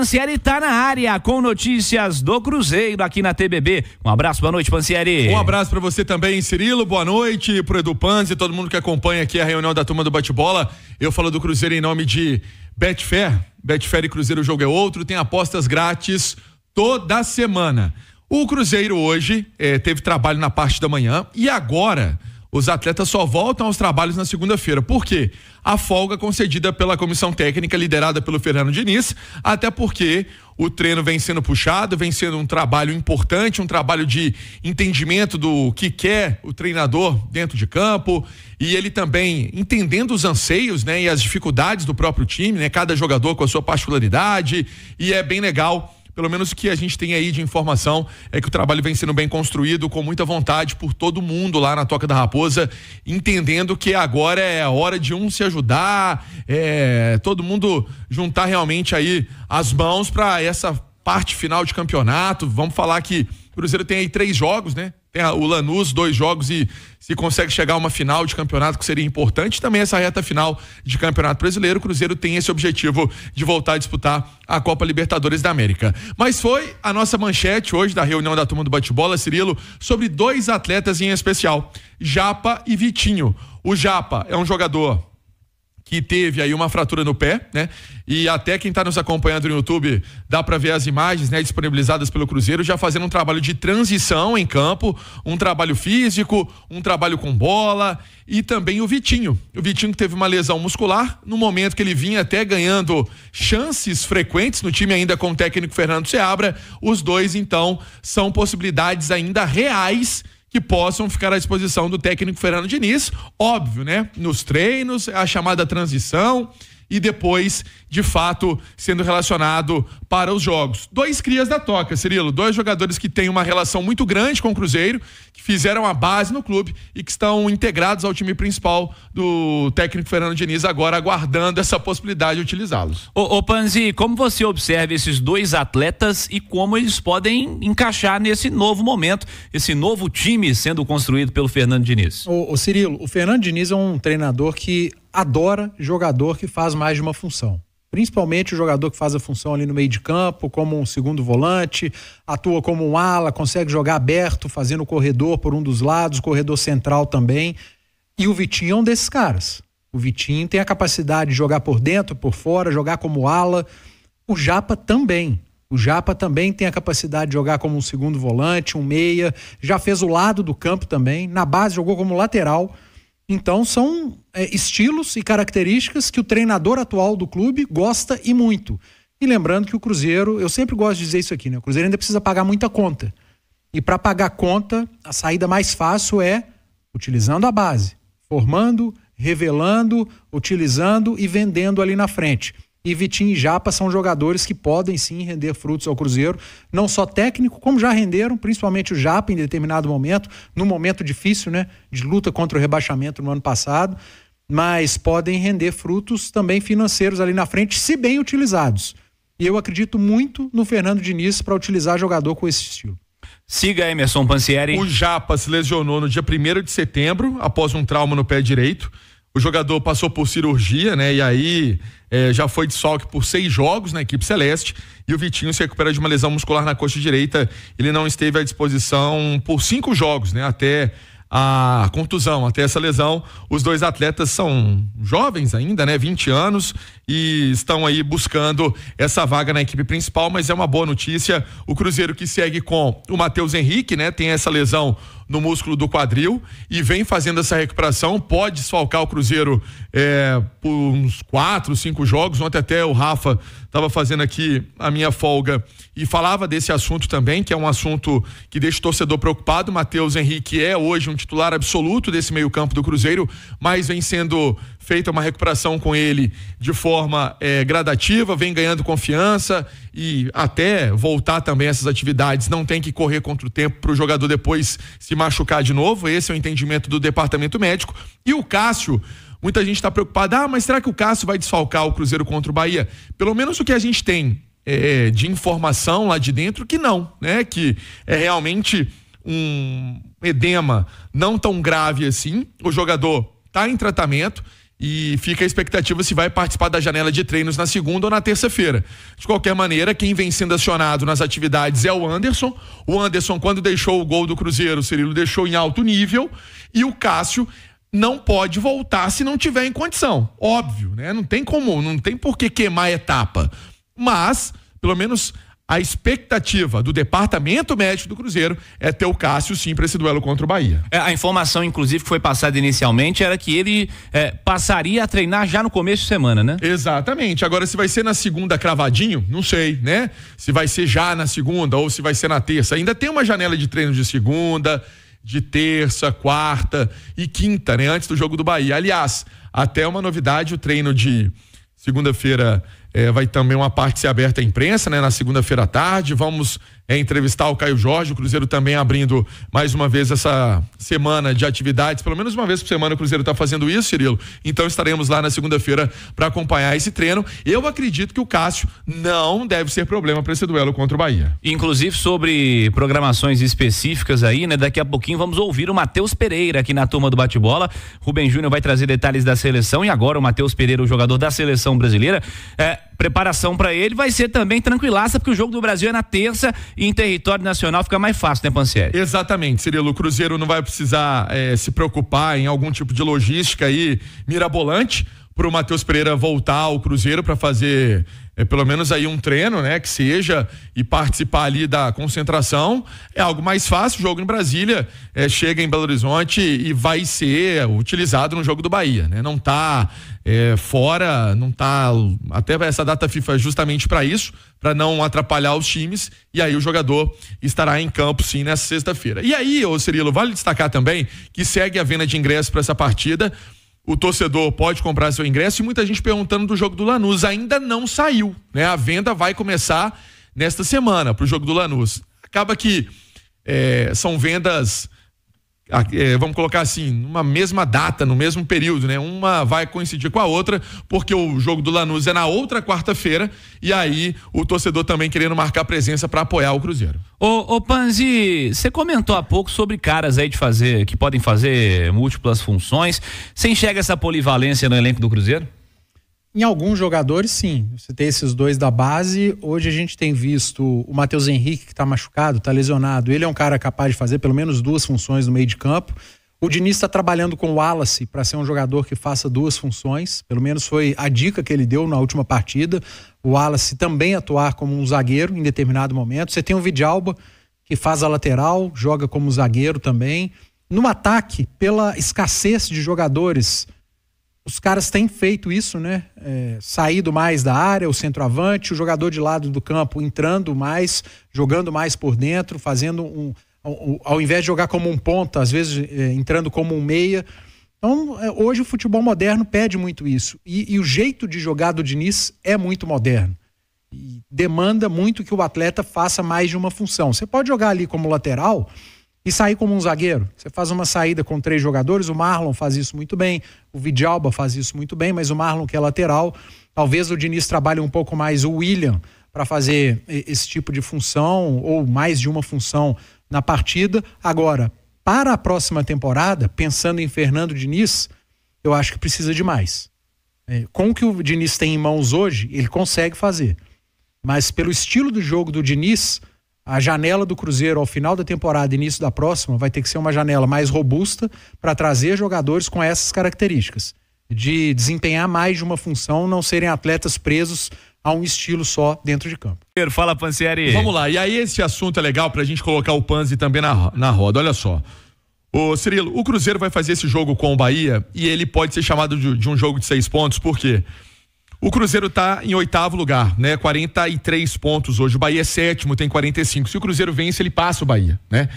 Pansieri tá na área com notícias do Cruzeiro aqui na TBB. Um abraço, boa noite, Pansieri. Um abraço para você também, Cirilo. Boa noite pro Edu Panzi, todo mundo que acompanha aqui a reunião da turma do bate-bola. Eu falo do Cruzeiro em nome de Betfair. Betfair e Cruzeiro o jogo é outro, tem apostas grátis toda semana. O Cruzeiro hoje eh, teve trabalho na parte da manhã e agora os atletas só voltam aos trabalhos na segunda-feira. Por quê? A folga concedida pela comissão técnica liderada pelo Fernando Diniz, até porque o treino vem sendo puxado, vem sendo um trabalho importante, um trabalho de entendimento do que quer o treinador dentro de campo e ele também entendendo os anseios, né, e as dificuldades do próprio time, né, cada jogador com a sua particularidade e é bem legal pelo menos o que a gente tem aí de informação é que o trabalho vem sendo bem construído, com muita vontade por todo mundo lá na Toca da Raposa, entendendo que agora é a hora de um se ajudar, é, todo mundo juntar realmente aí as mãos para essa parte final de campeonato. Vamos falar que o Cruzeiro tem aí três jogos, né? Tem o Lanús, dois jogos e se consegue chegar a uma final de campeonato, que seria importante, também essa reta final de campeonato brasileiro, o Cruzeiro tem esse objetivo de voltar a disputar a Copa Libertadores da América. Mas foi a nossa manchete hoje da reunião da turma do bate-bola, Cirilo, sobre dois atletas em especial, Japa e Vitinho. O Japa é um jogador que teve aí uma fratura no pé, né? E até quem está nos acompanhando no YouTube dá para ver as imagens, né, disponibilizadas pelo Cruzeiro, já fazendo um trabalho de transição em campo, um trabalho físico, um trabalho com bola e também o Vitinho. O Vitinho que teve uma lesão muscular no momento que ele vinha até ganhando chances frequentes no time ainda com o técnico Fernando Seabra. Os dois então são possibilidades ainda reais que possam ficar à disposição do técnico Fernando Diniz, óbvio, né? Nos treinos, a chamada transição e depois, de fato, sendo relacionado para os jogos. Dois crias da toca, Cirilo, dois jogadores que têm uma relação muito grande com o Cruzeiro, que fizeram a base no clube e que estão integrados ao time principal do técnico Fernando Diniz, agora aguardando essa possibilidade de utilizá-los. Ô, ô Panzi, como você observa esses dois atletas e como eles podem encaixar nesse novo momento, esse novo time sendo construído pelo Fernando Diniz? Ô, ô Cirilo, o Fernando Diniz é um treinador que adora jogador que faz mais de uma função. Principalmente o jogador que faz a função ali no meio de campo, como um segundo volante, atua como um ala, consegue jogar aberto, fazendo o corredor por um dos lados, corredor central também. E o Vitinho é um desses caras. O Vitinho tem a capacidade de jogar por dentro, por fora, jogar como ala. O Japa também. O Japa também tem a capacidade de jogar como um segundo volante, um meia. Já fez o lado do campo também. Na base, jogou como lateral então são é, estilos e características que o treinador atual do clube gosta e muito. E lembrando que o Cruzeiro, eu sempre gosto de dizer isso aqui, né? O Cruzeiro ainda precisa pagar muita conta. E para pagar conta, a saída mais fácil é utilizando a base, formando, revelando, utilizando e vendendo ali na frente e Vitinho e Japa são jogadores que podem sim render frutos ao Cruzeiro, não só técnico, como já renderam, principalmente o Japa em determinado momento, num momento difícil, né, de luta contra o rebaixamento no ano passado, mas podem render frutos também financeiros ali na frente, se bem utilizados. E eu acredito muito no Fernando Diniz para utilizar jogador com esse estilo. Siga Emerson Pansieri. O Japa se lesionou no dia 1 de setembro, após um trauma no pé direito. O jogador passou por cirurgia, né? E aí é, já foi de que por seis jogos na equipe celeste. E o Vitinho se recupera de uma lesão muscular na coxa direita. Ele não esteve à disposição por cinco jogos, né? Até a contusão, até essa lesão. Os dois atletas são jovens ainda, né? 20 anos e estão aí buscando essa vaga na equipe principal, mas é uma boa notícia. O Cruzeiro que segue com o Matheus Henrique, né? Tem essa lesão no músculo do quadril e vem fazendo essa recuperação. Pode desfalcar o Cruzeiro é, por uns quatro, cinco jogos. Ontem até o Rafa estava fazendo aqui a minha folga e falava desse assunto também, que é um assunto que deixa o torcedor preocupado. Matheus Henrique é hoje um titular absoluto desse meio-campo do Cruzeiro, mas vem sendo feita uma recuperação com ele de forma é, gradativa, vem ganhando confiança e até voltar também essas atividades. Não tem que correr contra o tempo para o jogador depois se machucar de novo. Esse é o entendimento do departamento médico. E o Cássio. Muita gente está preocupada, ah, mas será que o Cássio vai desfalcar o Cruzeiro contra o Bahia? Pelo menos o que a gente tem é, de informação lá de dentro que não, né? Que é realmente um edema não tão grave assim. O jogador está em tratamento e fica a expectativa se vai participar da janela de treinos na segunda ou na terça-feira. De qualquer maneira, quem vem sendo acionado nas atividades é o Anderson. O Anderson, quando deixou o gol do Cruzeiro, o Cirilo deixou em alto nível. E o Cássio não pode voltar se não tiver em condição. Óbvio, né? Não tem como, não tem por que queimar a etapa. Mas, pelo menos a expectativa do departamento médico do Cruzeiro é ter o Cássio sim para esse duelo contra o Bahia. É, a informação, inclusive, que foi passada inicialmente era que ele é, passaria a treinar já no começo de semana, né? Exatamente. Agora, se vai ser na segunda cravadinho, não sei, né? Se vai ser já na segunda ou se vai ser na terça. Ainda tem uma janela de treino de segunda, de terça, quarta e quinta, né? Antes do jogo do Bahia. Aliás, até uma novidade: o treino de segunda-feira é, vai também uma parte ser aberta à imprensa, né? Na segunda-feira à tarde. Vamos é, entrevistar o Caio Jorge. O Cruzeiro também abrindo mais uma vez essa semana de atividades. Pelo menos uma vez por semana o Cruzeiro está fazendo isso, Cirilo. Então estaremos lá na segunda-feira para acompanhar esse treino. Eu acredito que o Cássio não deve ser problema para esse duelo contra o Bahia. Inclusive sobre programações específicas aí, né? Daqui a pouquinho vamos ouvir o Matheus Pereira aqui na turma do bate-bola. Rubem Júnior vai trazer detalhes da seleção e agora o Matheus Pereira, o jogador da seleção brasileira. É, preparação para ele vai ser também tranquilaça, porque o jogo do Brasil é na terça e em território nacional fica mais fácil, né, Pancieri? Exatamente, Cirilo. O Cruzeiro não vai precisar é, se preocupar em algum tipo de logística aí mirabolante para o Matheus Pereira voltar ao Cruzeiro para fazer é, pelo menos aí um treino, né, que seja e participar ali da concentração é algo mais fácil. O jogo em Brasília é, chega em Belo Horizonte e vai ser utilizado no jogo do Bahia, né? Não está é, eh, fora, não está até essa data FIFA é justamente para isso, para não atrapalhar os times e aí o jogador estará em campo sim nessa sexta-feira. E aí, ô Cirilo, vale destacar também que segue a venda de ingressos para essa partida o torcedor pode comprar seu ingresso e muita gente perguntando do jogo do Lanús. Ainda não saiu, né? A venda vai começar nesta semana para o jogo do Lanús. Acaba que é, são vendas é, vamos colocar assim, numa mesma data, no mesmo período, né? Uma vai coincidir com a outra, porque o jogo do Lanús é na outra quarta-feira, e aí o torcedor também querendo marcar presença para apoiar o Cruzeiro. Ô, ô Panzi, você comentou há pouco sobre caras aí de fazer, que podem fazer múltiplas funções. Você enxerga essa polivalência no elenco do Cruzeiro? Em alguns jogadores, sim. Você tem esses dois da base. Hoje a gente tem visto o Matheus Henrique, que está machucado, está lesionado. Ele é um cara capaz de fazer pelo menos duas funções no meio de campo. O Diniz está trabalhando com o Wallace para ser um jogador que faça duas funções. Pelo menos foi a dica que ele deu na última partida. O Wallace também atuar como um zagueiro em determinado momento. Você tem o Vidalba, que faz a lateral, joga como zagueiro também. No ataque, pela escassez de jogadores os caras têm feito isso, né? É, saído mais da área, o centroavante, o jogador de lado do campo entrando mais, jogando mais por dentro, fazendo um. Ao, invés de jogar como um ponta, às vezes é, entrando como um meia. Então, é, hoje o futebol moderno pede muito isso. E, e, o jeito de jogar do Diniz é muito moderno. E demanda muito que o atleta faça mais de uma função. Você pode jogar ali como lateral, e sair como um zagueiro. Você faz uma saída com três jogadores, o Marlon faz isso muito bem, o Vidalba faz isso muito bem, mas o Marlon que é lateral, talvez o Diniz trabalhe um pouco mais o William para fazer esse tipo de função ou mais de uma função na partida. Agora, para a próxima temporada, pensando em Fernando Diniz, eu acho que precisa de mais. É, com o que o Diniz tem em mãos hoje, ele consegue fazer. Mas pelo estilo do jogo do Diniz, a janela do Cruzeiro ao final da temporada, início da próxima, vai ter que ser uma janela mais robusta para trazer jogadores com essas características, de desempenhar mais de uma função, não serem atletas presos a um estilo só dentro de campo. Fala, Pansieri. Vamos lá, e aí esse assunto é legal para a gente colocar o Panzi também na, na roda. Olha só. o Cirilo, o Cruzeiro vai fazer esse jogo com o Bahia e ele pode ser chamado de, de um jogo de seis pontos, por quê? Porque o Cruzeiro está em oitavo lugar, né? 43 pontos hoje. O Bahia é sétimo, tem 45. Se o Cruzeiro vence, ele passa o Bahia, né?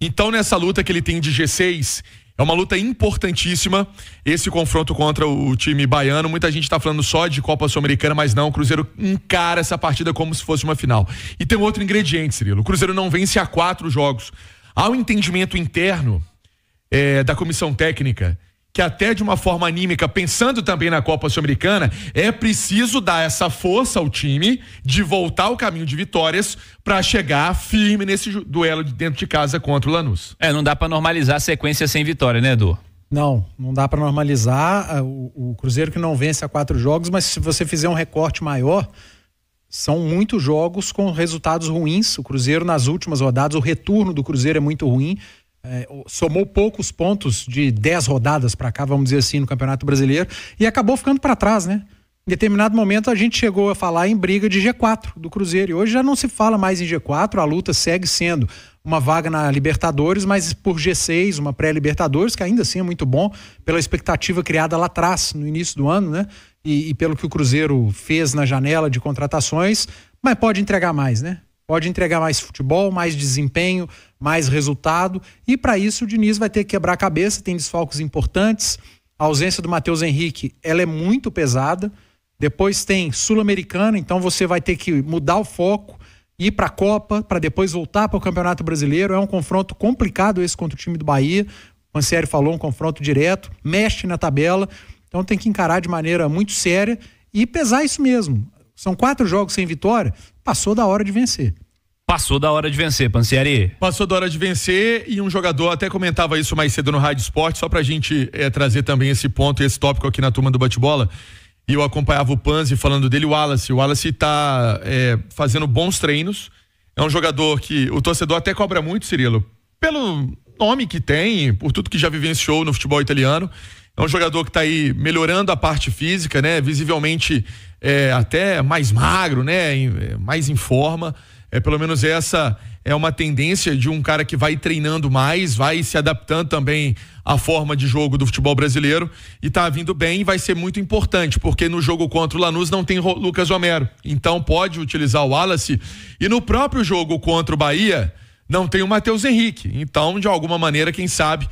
Então, nessa luta que ele tem de G6, é uma luta importantíssima esse confronto contra o time baiano. Muita gente está falando só de Copa Sul-Americana, mas não. O Cruzeiro encara essa partida como se fosse uma final. E tem outro ingrediente, Cirilo. O Cruzeiro não vence há quatro jogos. Há um entendimento interno é, da comissão técnica que até de uma forma anímica, pensando também na Copa Sul-Americana, é preciso dar essa força ao time de voltar ao caminho de vitórias para chegar firme nesse duelo de dentro de casa contra o Lanús. É, não dá para normalizar a sequência sem vitória, né, Edu? Não, não dá para normalizar é, o, o Cruzeiro que não vence a quatro jogos, mas se você fizer um recorte maior, são muitos jogos com resultados ruins. O Cruzeiro nas últimas rodadas, o retorno do Cruzeiro é muito ruim é, somou poucos pontos de 10 rodadas para cá, vamos dizer assim, no Campeonato Brasileiro, e acabou ficando para trás, né? Em determinado momento a gente chegou a falar em briga de G4 do Cruzeiro. E hoje já não se fala mais em G4, a luta segue sendo uma vaga na Libertadores, mas por G6, uma pré-Libertadores, que ainda assim é muito bom, pela expectativa criada lá atrás, no início do ano, né? E, e pelo que o Cruzeiro fez na janela de contratações, mas pode entregar mais, né? Pode entregar mais futebol, mais desempenho, mais resultado. E para isso o Diniz vai ter que quebrar a cabeça, tem desfalques importantes. A ausência do Matheus Henrique, ela é muito pesada. Depois tem Sul-Americana, então você vai ter que mudar o foco, ir para a Copa, para depois voltar para o Campeonato Brasileiro. É um confronto complicado esse contra o time do Bahia. O Ancieri falou, um confronto direto, mexe na tabela. Então tem que encarar de maneira muito séria e pesar isso mesmo. São quatro jogos sem vitória, passou da hora de vencer. Passou da hora de vencer, Pancieri. Passou da hora de vencer e um jogador até comentava isso mais cedo no Rádio Esporte, só pra gente é, trazer também esse ponto, esse tópico aqui na turma do bate-bola. E eu acompanhava o Panzi falando dele, o Wallace. O Wallace tá é, fazendo bons treinos. É um jogador que o torcedor até cobra muito, Cirilo, pelo nome que tem, por tudo que já vivenciou no futebol italiano. É um jogador que está aí melhorando a parte física, né? Visivelmente é, até mais magro, né? É, mais em forma. É, pelo menos essa é uma tendência de um cara que vai treinando mais, vai se adaptando também à forma de jogo do futebol brasileiro e tá vindo bem e vai ser muito importante, porque no jogo contra o Lanús não tem Lucas Romero. Então pode utilizar o Wallace e no próprio jogo contra o Bahia não tem o Matheus Henrique. Então, de alguma maneira, quem sabe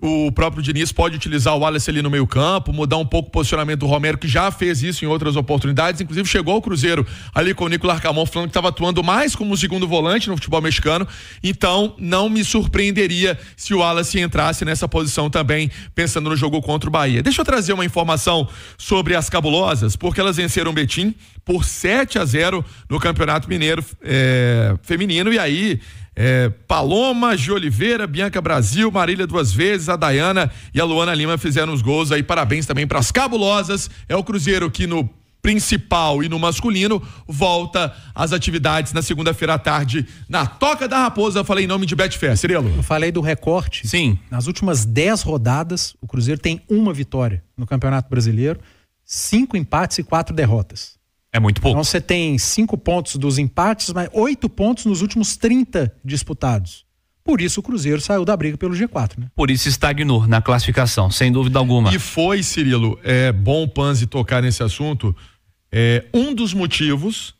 o próprio Diniz pode utilizar o Wallace ali no meio campo, mudar um pouco o posicionamento do Romero, que já fez isso em outras oportunidades, inclusive chegou ao Cruzeiro ali com o Nicolas Arcamon falando que estava atuando mais como segundo volante no futebol mexicano, então não me surpreenderia se o Wallace entrasse nessa posição também, pensando no jogo contra o Bahia. Deixa eu trazer uma informação sobre as cabulosas, porque elas venceram o Betim por 7 a 0 no Campeonato Mineiro é, Feminino, e aí é, Paloma de Oliveira, Bianca Brasil, Marília duas vezes, a Dayana e a Luana Lima fizeram os gols aí. Parabéns também para as cabulosas. É o Cruzeiro que no principal e no masculino, volta às atividades na segunda-feira à tarde na Toca da Raposa. falei em nome de Betfair, Cirelo. Eu falei do recorte. Sim. Nas últimas dez rodadas, o Cruzeiro tem uma vitória no Campeonato Brasileiro, cinco empates e quatro derrotas. É muito pouco. Então você tem cinco pontos dos empates, mas oito pontos nos últimos 30 disputados. Por isso o Cruzeiro saiu da briga pelo G4, né? Por isso estagnou na classificação, sem dúvida alguma. E foi, Cirilo, é bom Panzi tocar nesse assunto. É um dos motivos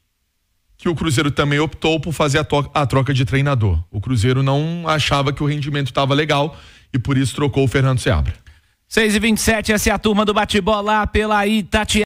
que o Cruzeiro também optou por fazer a, a troca de treinador. O Cruzeiro não achava que o rendimento estava legal e por isso trocou o Fernando Seabra. 6 e 27 essa é a turma do bate-bola pela Itatiaia.